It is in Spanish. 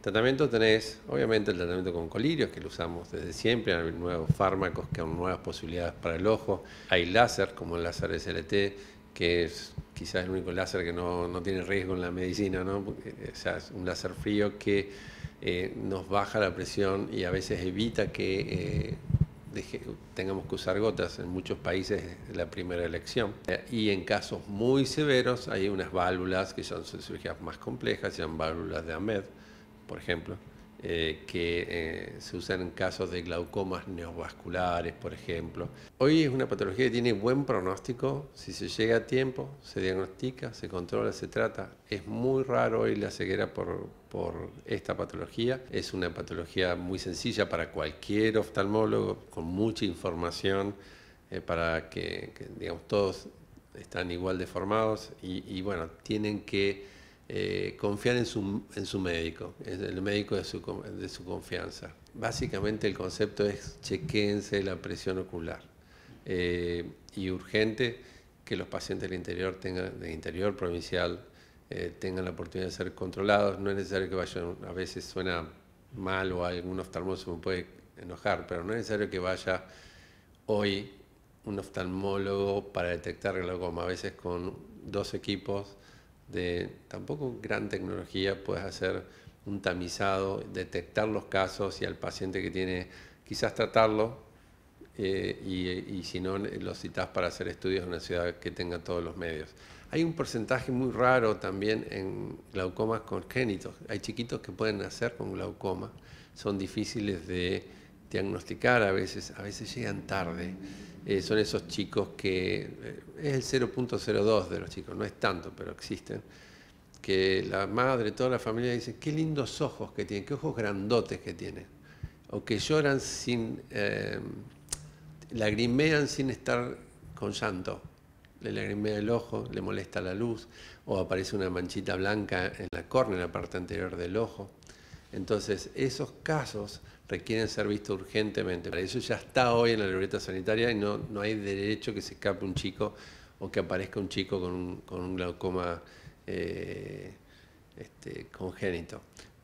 Tratamiento tenés, obviamente, el tratamiento con colirios, que lo usamos desde siempre, hay nuevos fármacos que son nuevas posibilidades para el ojo, hay láser, como el láser SLT, que es quizás el único láser que no, tiene riesgo en la medicina, eh, o sea, es un láser frío que eh, nos baja la presión y a veces evita que eh, tengamos que usar gotas. En muchos países es la primera elección. Y en casos muy severos hay unas válvulas que son cirugías más complejas, se válvulas de AMED por ejemplo, eh, que eh, se usan en casos de glaucomas neovasculares, por ejemplo. Hoy es una patología que tiene buen pronóstico, si se llega a tiempo, se diagnostica, se controla, se trata. Es muy raro hoy la ceguera por, esta patología. Es una patología muy sencilla para cualquier oftalmólogo, con mucha información, eh, para que, digamos, todos están igual deformados y bueno, tienen que eh, confiar en su, en su médico, en el médico de su, de su confianza. Básicamente el concepto es chequense la presión ocular eh, y urgente que los pacientes del interior, tengan, del interior provincial eh, tengan la oportunidad de ser controlados. No es necesario que vayan, a veces suena mal o algún oftalmólogo se me puede enojar, pero no es necesario que vaya hoy un oftalmólogo para detectar el glaucoma, a veces con dos equipos de tampoco gran tecnología, puedes hacer un tamizado, detectar los casos y al paciente que tiene, quizás tratarlo eh, y, si no, lo citas para hacer estudios en una ciudad que tenga todos los medios. Hay un porcentaje muy raro también en glaucomas congénitos. Hay chiquitos que pueden nacer con glaucoma, son difíciles de diagnosticar a veces, a veces llegan tarde. Eh, son esos chicos que eh, es el 0.02 de los chicos, no es tanto, pero existen, que la madre, toda la familia dice, qué lindos ojos que tienen, qué ojos grandotes que tienen, o que lloran sin, eh, lagrimean sin estar con llanto, le lagrimea el ojo, le molesta la luz, o aparece una manchita blanca en la córnea, en la parte anterior del ojo. Entonces, esos casos requieren ser vistos urgentemente. Para eso ya está hoy en la libreta sanitaria y no, hay derecho que se escape un chico o que aparezca un chico con un, glaucoma eh, este, congénito.